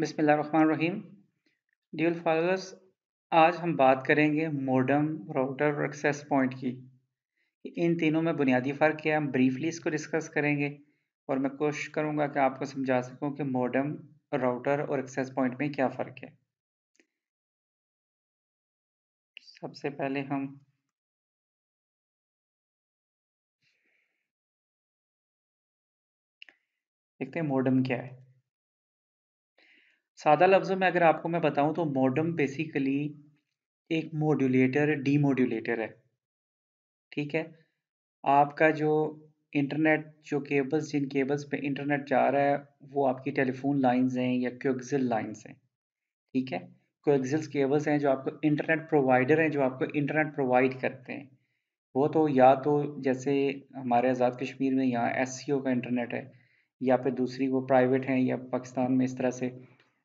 रहीम deal followers आज हम बात करेंगे मोडम राउटर और एक्सेस पॉइंट की इन तीनों में बुनियादी फ़र्क है हम ब्रीफली इसको डिस्कस करेंगे और मैं कोशिश करूँगा कि आपको समझा सकूँ कि मोडम राउटर और एक्सेस पॉइंट में क्या फ़र्क है सबसे पहले हम देखते हैं मोडम क्या है सादा लफ्ज़ों में अगर आपको मैं बताऊं तो मॉडम बेसिकली एक मॉड्यूलेटर डीमोड्यूलेटर है ठीक है आपका जो इंटरनेट जो केबल्स जिन केबल्स पे इंटरनेट जा रहा है वो आपकी टेलीफोन लाइंस हैं या क्योक्सिल लाइंस हैं ठीक है कोएक्सिल्स केबल्स हैं जो आपको इंटरनेट प्रोवाइडर हैं जो आपको इंटरनेट प्रोवाइड करते हैं वो तो या तो जैसे हमारे आज़ाद कश्मीर में यहाँ एस का इंटरनेट है या फिर दूसरी वो प्राइवेट हैं या पाकिस्तान में इस तरह से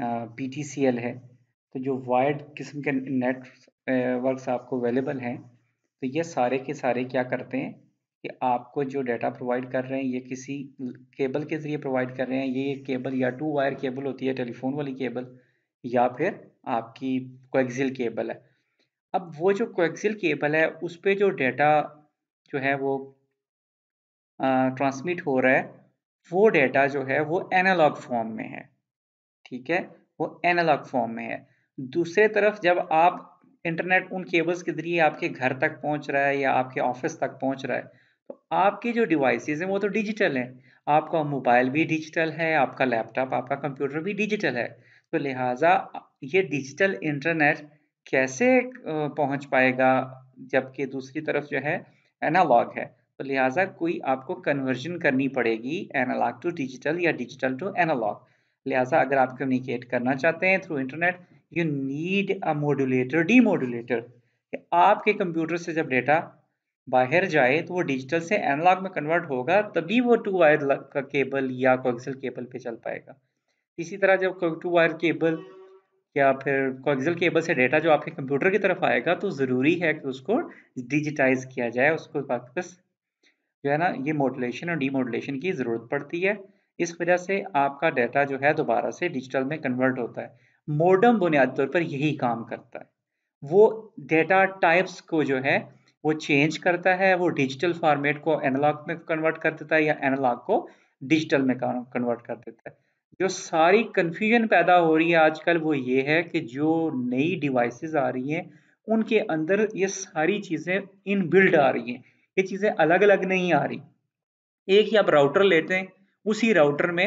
पी टी सी एल है तो जो वाइड किस्म के नेटवर्क्स आपको अवेलेबल हैं तो ये सारे के सारे क्या करते हैं कि आपको जो डाटा प्रोवाइड कर रहे हैं ये किसी केबल के ज़रिए प्रोवाइड कर रहे हैं ये केबल या टू वायर केबल होती है टेलीफोन वाली केबल या फिर आपकी कोएक्सिल केबल है अब वो जो कोएक्सिल केबल है उस पर जो डाटा जो है वो ट्रांसमिट हो रहा है वो डाटा जो है वो एनालॉग फॉर्म में है ठीक है वो एनालॉग फॉर्म में है दूसरे तरफ जब आप इंटरनेट उन केबल्स के जरिए आपके घर तक पहुंच रहा है या आपके ऑफिस तक पहुंच रहा है तो आपके जो डिवाइसेस हैं वो तो डिजिटल हैं आपका मोबाइल भी डिजिटल है आपका लैपटॉप आपका कंप्यूटर भी डिजिटल है तो लिहाजा ये डिजिटल इंटरनेट कैसे पहुंच पाएगा जबकि दूसरी तरफ जो है एनालॉग है तो लिहाजा कोई आपको कन्वर्जन करनी पड़ेगी एनालॉग टू डिजिटल या डिजिटल टू एनालॉग लिहाजा अगर आप कम्युनिकेट करना चाहते हैं through internet you need a modulator demodulator आपके कंप्यूटर से जब डेटा बाहर जाए तो वो डिजिटल से एनालॉग में कन्वर्ट होगा तभी वो टू वायर का केबल या कोगजल केबल पे चल पाएगा इसी तरह जब टू वायर केबल या फिर कोक्सल केबल से डेटा जो आपके कंप्यूटर की तरफ आएगा तो ज़रूरी है कि उसको डिजिटाइज किया जाए उसको वापस जो है ना ये मोडुलेशन और डी की ज़रूरत पड़ती है इस वजह से आपका डाटा जो है दोबारा से डिजिटल में कन्वर्ट होता है मॉडर्न बुनियादी तौर पर यही काम करता है वो डेटा टाइप्स को जो है वो चेंज करता है वो डिजिटल फॉर्मेट को एनालॉग में कन्वर्ट कर देता है या एनालॉग को डिजिटल में कन्वर्ट कर देता है जो सारी कन्फ्यूजन पैदा हो रही है आजकल वो ये है कि जो नई डिवाइसेस आ रही हैं उनके अंदर ये सारी चीज़ें इन बिल्ड आ रही हैं ये चीज़ें अलग अलग नहीं आ रही एक ही आप राउटर लेते हैं उसी राउटर में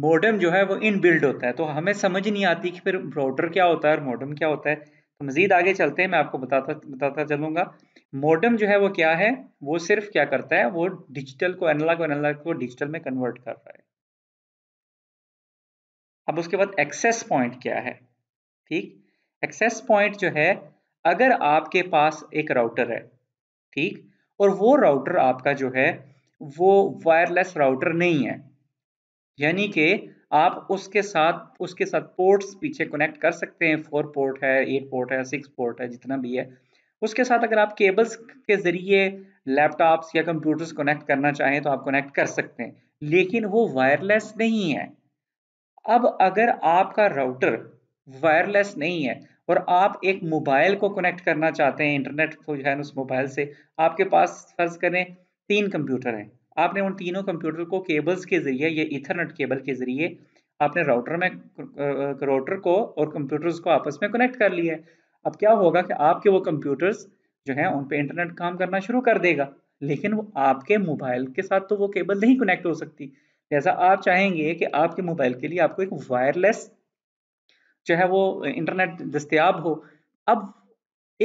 मॉडम जो है वो इन बिल्ड होता है तो हमें समझ नहीं आती कि फिर राउटर क्या होता है और मॉडम क्या होता है तो मज़ीद आगे चलते हैं मैं आपको बताता बताता चलूंगा मॉडम जो है वो क्या है वो सिर्फ क्या करता है वो डिजिटल को एनालॉग और एनालॉग को डिजिटल में कन्वर्ट कर रहा है अब उसके बाद एक्सेस पॉइंट क्या है ठीक एक्सेस पॉइंट जो है अगर आपके पास एक राउटर है ठीक और वो राउटर आपका जो है वो वायरलेस राउटर नहीं है यानी कि आप उसके साथ उसके साथ पोर्ट्स पीछे कनेक्ट कर सकते हैं फोर पोर्ट है एट पोर्ट है सिक्स पोर्ट है जितना भी है उसके साथ अगर आप केबल्स के ज़रिए लैपटॉप्स या कंप्यूटर्स कनेक्ट करना चाहें तो आप कनेक्ट कर सकते हैं लेकिन वो वायरलेस नहीं है अब अगर आपका राउटर वायरलेस नहीं है और आप एक मोबाइल को कनेक्ट करना चाहते हैं इंटरनेट जो तो है उस मोबाइल से आपके पास फर्ज करें तीन कंप्यूटर हैं आपने उन तीनों कंप्यूटर को केबल्स के जरिए या इथरनेट केबल के जरिए आपने राउटर में राउटर को और कंप्यूटर्स को आपस में कनेक्ट कर लिया है अब क्या होगा कि आपके वो कंप्यूटर्स जो हैं उन पे इंटरनेट काम करना शुरू कर देगा लेकिन वो आपके मोबाइल के साथ तो वो केबल नहीं कनेक्ट हो सकती जैसा आप चाहेंगे कि आपके मोबाइल के लिए आपको एक वायरलेस जो है वो इंटरनेट दस्तियाब हो अब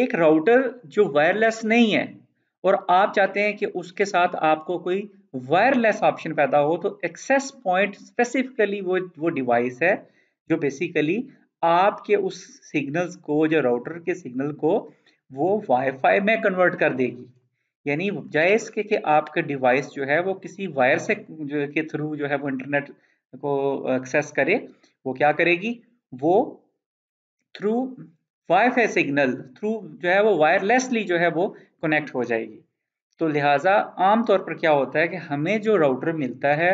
एक राउटर जो वायरलेस नहीं है और आप चाहते हैं कि उसके साथ आपको कोई वायरलेस ऑप्शन पैदा हो तो एक्सेस पॉइंट स्पेसिफिकली वो वो डिवाइस है जो बेसिकली आपके उस सिग्नल्स को जो राउटर के सिग्नल को वो वाईफाई में कन्वर्ट कर देगी यानी जायज के कि आपके डिवाइस जो है वो किसी वायर से जो के थ्रू जो है वो इंटरनेट को एक्सेस करे वो क्या करेगी वो थ्रू वाईफाई सिग्नल थ्रू जो है वो वायरलेसली जो है वो कनेक्ट हो जाएगी तो लिहाजा आमतौर पर क्या होता है कि हमें जो राउटर मिलता है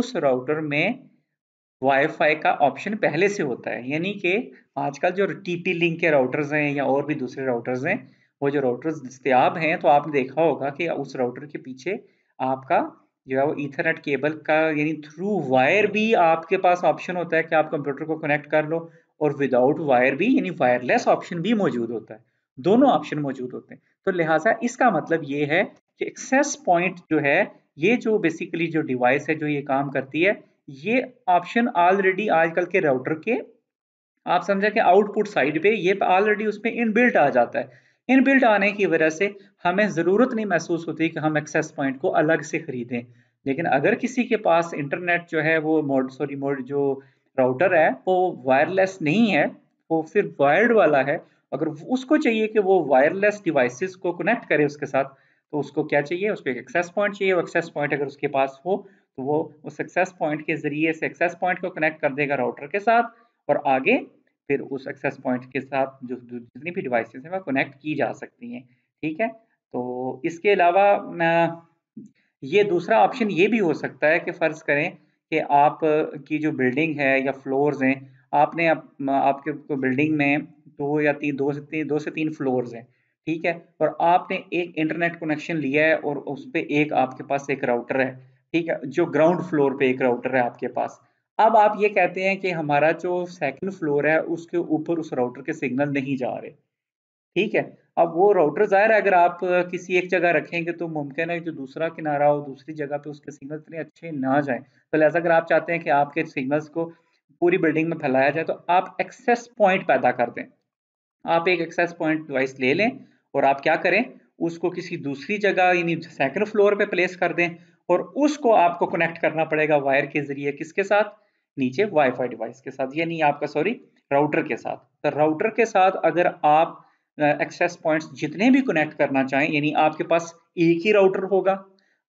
उस राउटर में वाईफाई का ऑप्शन पहले से होता है यानी कि आजकल जो टीपी लिंक के राउटर्स हैं या और भी दूसरे राउटर्स हैं वो जो राउटर्स दस्तियाब हैं तो आपने देखा होगा कि उस राउटर के पीछे आपका जो है वो ईथरनेट केबल का यानी थ्रू वायर भी आपके पास ऑप्शन होता है कि आप कंप्यूटर को कनेक्ट कर लो और विदाउट वायर भी यानी वायरलेस ऑप्शन भी मौजूद होता है दोनों ऑप्शन मौजूद होते हैं तो लिहाजा इसका मतलब ये है कि एक्सेस पॉइंट जो है ये जो बेसिकली जो डिवाइस है जो ये काम करती है ये ऑप्शन ऑलरेडी आजकल के राउटर के आप समझा कि आउटपुट साइड पे ये ऑलरेडी उसमें इनबिल्ट आ जाता है इनबिल्ट आने की वजह से हमें ज़रूरत नहीं महसूस होती कि हम एक्सेस पॉइंट को अलग से ख़रीदें लेकिन अगर किसी के पास इंटरनेट जो है वो मोड सॉरी मोड जो राउटर है वो वायरलेस नहीं है वो सिर्फ वायर्ड वाला है अगर उसको चाहिए कि वो वायरलेस डिवाइसेस को कनेक्ट करे उसके साथ तो उसको क्या चाहिए उसको एक एक्सेस पॉइंट चाहिए एक्सेस पॉइंट अगर उसके पास हो तो वो उस एक्सेस पॉइंट के जरिए से एक्सेस पॉइंट को कनेक्ट कर देगा राउटर के साथ और आगे फिर उस एक्सेस पॉइंट के साथ जो जितनी भी डिवाइसेस हैं वह कनेक्ट की जा सकती हैं ठीक है तो इसके अलावा ये दूसरा ऑप्शन ये भी हो सकता है कि फ़र्ज़ करें कि आप की जो बिल्डिंग है या फ्लोर्स हैं आपने आप, आपके बिल्डिंग में दो या तीन दो से तीन दो से तीन फ्लोर्स हैं ठीक है और आपने एक इंटरनेट कनेक्शन लिया है और उस पर एक आपके पास एक राउटर है ठीक है जो ग्राउंड फ्लोर पे एक राउटर है आपके पास अब आप ये कहते हैं कि हमारा जो सेकंड फ्लोर है उसके ऊपर उस राउटर के सिग्नल नहीं जा रहे ठीक है अब वो राउटर ज़ाहिर है अगर आप किसी एक जगह रखेंगे तो मुमकिन है जो दूसरा किनारा हो दूसरी जगह पे उसके सिग्नल इतने अच्छे ना जाएं तो लिहाजा अगर आप चाहते हैं कि आपके सिग्नल्स को पूरी बिल्डिंग में फैलाया जाए तो आप एक्सेस पॉइंट पैदा कर दें आप एक एक्सेस पॉइंट डिवाइस ले लें और आप क्या करें उसको किसी दूसरी जगह यानी सेकंड फ्लोर पे प्लेस कर दें और उसको आपको कनेक्ट करना पड़ेगा वायर के जरिए किसके साथ नीचे वाईफाई डिवाइस के साथ यानी आपका सॉरी राउटर के साथ तो राउटर के साथ अगर आप एक्सेस पॉइंट्स जितने भी कनेक्ट करना चाहें यानी आपके पास एक ही राउटर होगा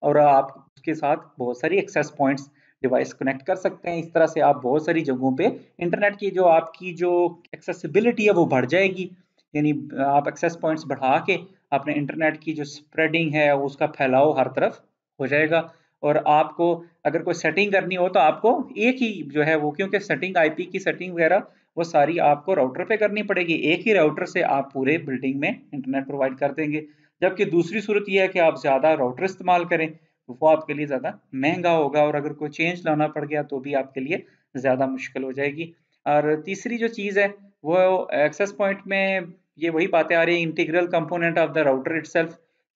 और आप उसके साथ बहुत सारी एक्सेस पॉइंट्स डिवाइस कनेक्ट कर सकते हैं इस तरह से आप बहुत सारी जगहों पे इंटरनेट की जो आपकी जो एक्सेसिबिलिटी है वो बढ़ जाएगी यानी आप एक्सेस पॉइंट्स बढ़ा के अपने इंटरनेट की जो स्प्रेडिंग है उसका फैलाव हर तरफ हो जाएगा और आपको अगर कोई सेटिंग करनी हो तो आपको एक ही जो है वो क्योंकि सेटिंग आईपी की सेटिंग वगैरह वो सारी आपको राउटर पे करनी पड़ेगी एक ही राउटर से आप पूरे बिल्डिंग में इंटरनेट प्रोवाइड कर देंगे जबकि दूसरी सूरत यह है कि आप ज़्यादा राउटर इस्तेमाल करें वो आपके लिए ज़्यादा महंगा होगा और अगर कोई चेंज लाना पड़ गया तो भी आपके लिए ज़्यादा मुश्किल हो जाएगी और तीसरी जो चीज़ है वो एक्सेस पॉइंट में ये वही बातें आ रही है integral component of the router it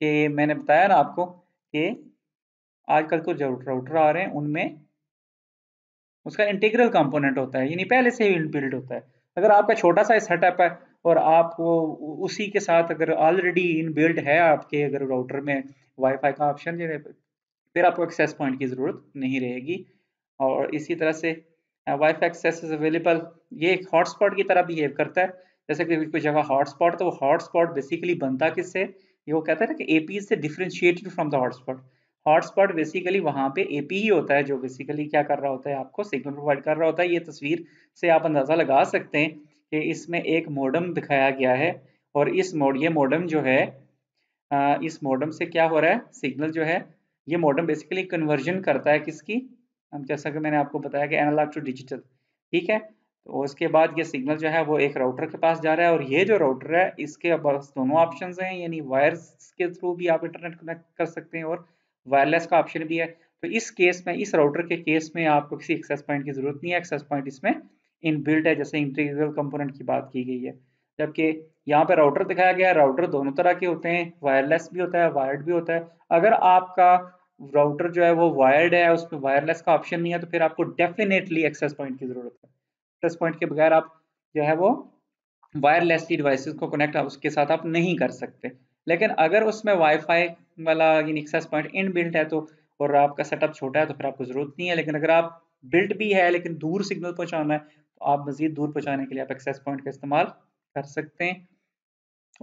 कि मैंने बताया ना आपको कि आजकल कुछ तो राउटर आ रहे हैं उनमें उसका इंटीग्रल कंपोनेंट होता है यानी पहले से ही इनबिल्ड होता है अगर आपका छोटा सा सेटअप है और आपको उसी के साथ अगर ऑलरेडी इनबिल्ड है आपके अगर राउटर में वाईफाई का ऑप्शन फिर आपको एक्सेस पॉइंट की ज़रूरत नहीं रहेगी और इसी तरह से wifi access is available ये एक हॉटस्पॉट की तरह बिहेव करता है जैसे कि कोई जगह हॉटस्पॉट तो वो हॉटस्पॉट बेसिकली बनता किससे ये वो कहता है ना कि ए से differentiated from the hotspot hotspot basically वहाँ पे ए ही होता है जो बेसिकली क्या कर रहा होता है आपको सिग्नल प्रोवाइड कर रहा होता है ये तस्वीर से आप अंदाज़ा लगा सकते हैं कि इसमें एक मॉडम दिखाया गया है और इस मोड ये मॉडम जो है इस मॉडम से क्या हो रहा है सिग्नल जो है ये मॉडर्न बेसिकली कन्वर्जन करता है किसकी हम जैसा कि मैंने आपको बताया कि एनालॉग टू डिजिटल ठीक है तो उसके बाद ये सिग्नल जो है वो एक राउटर के पास जा रहा है और ये जो राउटर है इसके पास दोनों ऑप्शन हैं यानी वायर्स के थ्रू भी आप इंटरनेट कनेक्ट कर सकते हैं और वायरलेस का ऑप्शन भी है तो इस केस में इस राउटर के केस में आपको किसी एक्सेस पॉइंट की जरूरत नहीं है एक्सेस पॉइंट इसमें बिल्ट है जैसे इंटीग्रल कंपोनेंट की बात की गई है जबकि यहाँ पे राउटर दिखाया गया है राउटर दोनों तरह के होते हैं वायरलेस भी होता है वायर्ड भी होता है अगर आपका राउटर जो है वो वायर्ड है उसमें वायरलेस का ऑप्शन नहीं है तो फिर आपको डेफिनेटली एक्सेस पॉइंट की जरूरत है एक्सेस पॉइंट के बगैर आप जो है वो वायरलेस डिवाइसेस को कनेक्ट उसके साथ आप नहीं कर सकते लेकिन अगर उसमें वाईफाई वाला एक्सेस पॉइंट इन बिल्ट है तो और आपका सेटअप छोटा है तो फिर आपको ज़रूरत नहीं है लेकिन अगर आप बिल्ट भी है लेकिन दूर सिग्नल पहुँचाना है तो आप मज़ीद दूर पहुँचाने के लिए आप एक्सेस पॉइंट का इस्तेमाल कर सकते हैं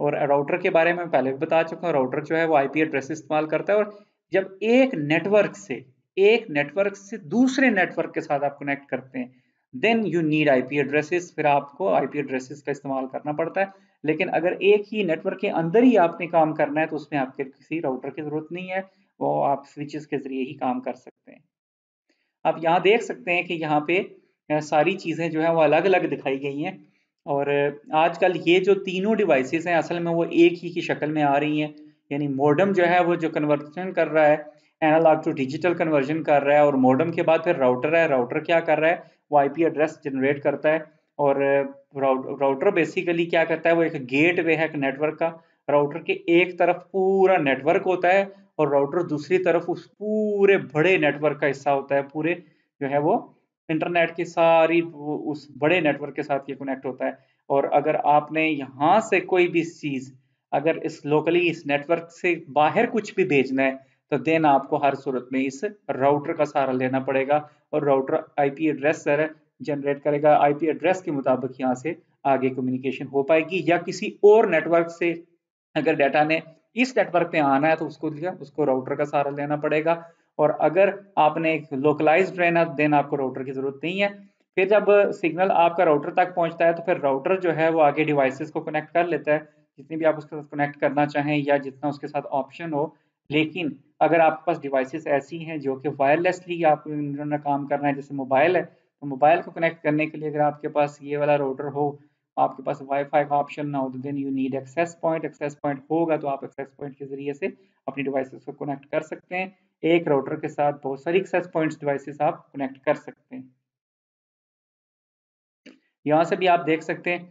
और राउटर के बारे में पहले भी बता चुका हूँ राउटर जो है वो आईपी एड्रेस इस्तेमाल करता है और जब एक नेटवर्क से एक नेटवर्क से दूसरे नेटवर्क के साथ आप कनेक्ट करते हैं then you need IP addresses फिर आपको आईपी एड्रेसेस का इस्तेमाल करना पड़ता है लेकिन अगर एक ही नेटवर्क के अंदर ही आपने काम करना है तो उसमें आपके किसी राउटर की जरूरत नहीं है वो आप स्विचेस के जरिए ही काम कर सकते हैं आप यहाँ देख सकते हैं कि यहाँ पे सारी चीज़ें जो है वो अलग अलग दिखाई गई हैं और आजकल ये जो तीनों डिवाइसेस हैं असल में वो एक ही की शक्ल में आ रही हैं यानी मॉडम जो है वो जो कन्वर्जन कर रहा है एनालॉग टू डिजिटल कन्वर्जन कर रहा है और मॉडम के बाद फिर राउटर है राउटर क्या कर रहा है वो आईपी एड्रेस जनरेट करता है और राउटर बेसिकली क्या करता है वो एक गेट वे है नेटवर्क का राउटर के एक तरफ पूरा नेटवर्क होता है और राउटर दूसरी तरफ उस पूरे बड़े नेटवर्क का हिस्सा होता है पूरे जो है वो इंटरनेट की सारी उस बड़े नेटवर्क के साथ ये कनेक्ट होता है और अगर आपने यहाँ से कोई भी चीज़ अगर इस लोकली इस नेटवर्क से बाहर कुछ भी भेजना है तो देन आपको हर सूरत में इस राउटर का सहारा लेना पड़ेगा और router IP address sir generate करेगा आईपी एड्रेस के मुताबिक यहाँ से आगे कम्युनिकेशन हो पाएगी या किसी और नेटवर्क से अगर डाटा ने इस नेटवर्क पे आना है तो उसको उसको राउटर का सहारा लेना पड़ेगा और अगर आपने एक लोकलाइज ट्रेन है देन आपको राउटर की ज़रूरत नहीं है फिर जब सिग्नल आपका राउटर तक पहुंचता है तो फिर राउटर जो है वो आगे डिवाइसेस को कनेक्ट कर लेता है जितनी भी आप उसके साथ कनेक्ट करना चाहें या जितना उसके साथ ऑप्शन हो लेकिन अगर आपके पास डिवाइसेस ऐसी हैं जो कि वायरलेसली आप काम करना है जैसे मोबाइल है तो मोबाइल को कनेक्ट करने के लिए अगर आपके पास ये वाला राउटर हो आपके पास वाईफाई का ऑप्शन ना हो तो then you need access point access point होगा तो आप एक्सेस पॉइंट के जरिए से अपनी डिवाइसेस को कनेक्ट कर सकते हैं एक राउटर के साथ बहुत सारी एक्सेस पॉइंट्स डिवाइसेस आप कनेक्ट कर सकते हैं यहाँ से भी आप देख सकते हैं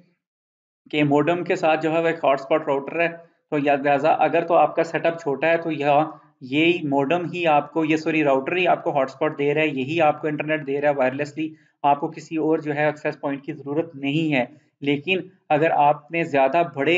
कि मोडम के साथ जो है वह एक हॉटस्पॉट राउटर है तो लिहाजा अगर तो आपका सेटअप छोटा है तो यह ये मोडम ही आपको ये सॉरी राउटर ही आपको हॉटस्पॉट दे रहा है यही आपको इंटरनेट दे रहा है वायरलेसली आपको किसी और जो है एक्सेस पॉइंट की ज़रूरत नहीं है लेकिन अगर आपने ज़्यादा बड़े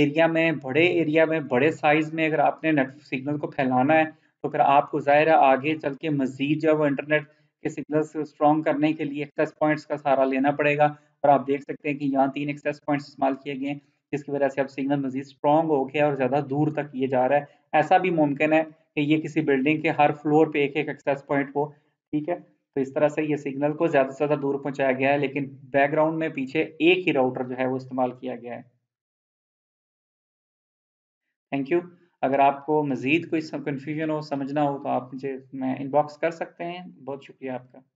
एरिया में बड़े एरिया में बड़े साइज में अगर आपने नेट सिग्नल को फैलाना है तो फिर आपको ज़ाहिर है आगे चल के मज़ीद जो है वो इंटरनेट के सिग्नल्स स्ट्रॉन्ग करने के लिए एक्सेस पॉइंट्स का सहारा लेना पड़ेगा और आप देख सकते हैं कि यहाँ तीन एक्सेस पॉइंट्स इस्तेमाल किए गए हैं जिसकी वजह से अब सिग्नल मज़ीद स्ट्रॉन्ग हो गया और ज़्यादा दूर तक ये जा रहा है ऐसा भी मुमकिन है कि ये किसी बिल्डिंग के हर फ्लोर पर एक एक एक्सेस पॉइंट हो ठीक है तो इस तरह से ये सिग्नल को ज़्यादा से ज़्यादा दूर पहुंचाया गया है लेकिन बैकग्राउंड में पीछे एक ही राउटर जो है वो इस्तेमाल किया गया है थैंक यू अगर आपको मज़ीद कोई कन्फ्यूजन हो समझना हो तो आप मुझे मैं इनबॉक्स कर सकते हैं बहुत शुक्रिया आपका